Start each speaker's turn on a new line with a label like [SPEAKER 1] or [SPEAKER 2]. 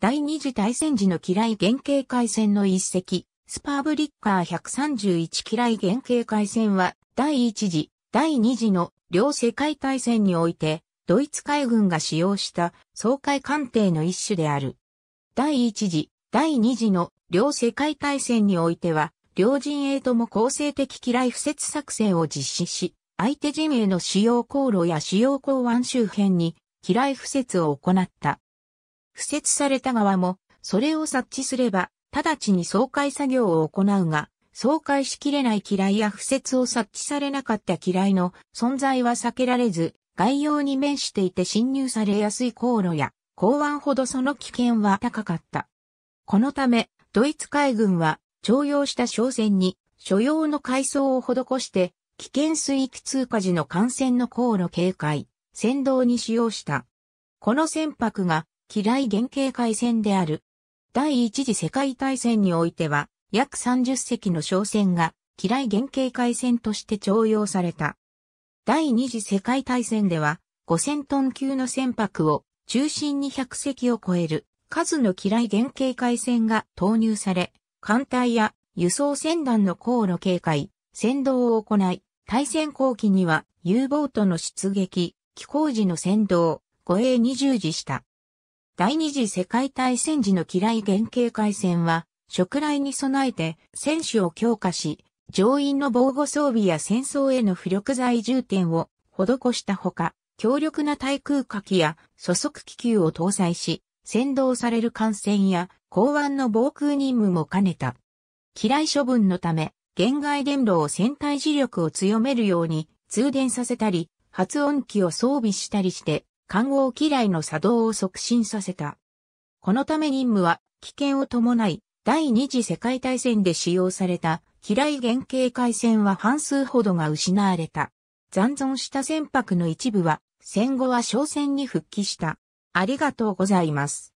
[SPEAKER 1] 第二次大戦時の機雷原型海戦の一隻、スパーブリッカー131機雷原型海戦は、第一次、第二次の両世界大戦において、ドイツ海軍が使用した総海艦艇の一種である。第一次、第二次の両世界大戦においては、両陣営とも構成的機雷不設作戦を実施し、相手陣営の主要航路や主要港湾周辺に機雷不設を行った。敷設された側も、それを察知すれば、直ちに総会作業を行うが、総会しきれない機雷や敷設を察知されなかった機雷の存在は避けられず、概要に面していて侵入されやすい航路や港湾ほどその危険は高かった。このため、ドイツ海軍は徴用した商船に所要の改装を施して、危険水域通過時の艦船の航路警戒、船道に使用した。この船舶が機雷原型海戦である。第一次世界大戦においては、約30隻の商船が、機雷原型海戦として徴用された。第二次世界大戦では、5000トン級の船舶を中心に100隻を超える数の機雷原型海戦が投入され、艦隊や輸送船団の航路警戒、船動を行い、対戦後期には U ボートの出撃、飛行時の船動、護衛に従事した。第二次世界大戦時の機雷原型海戦は、食雷に備えて選手を強化し、乗員の防護装備や戦争への浮力剤重点を施したほか、強力な対空火器や素速気球を搭載し、先導される艦船や港湾の防空任務も兼ねた。機雷処分のため、限外電路を船体磁力を強めるように通電させたり、発音機を装備したりして、官王嫌いの作動を促進させた。このため任務は危険を伴い、第二次世界大戦で使用された嫌い原型海戦は半数ほどが失われた。残存した船舶の一部は戦後は商船に復帰した。ありがとうございます。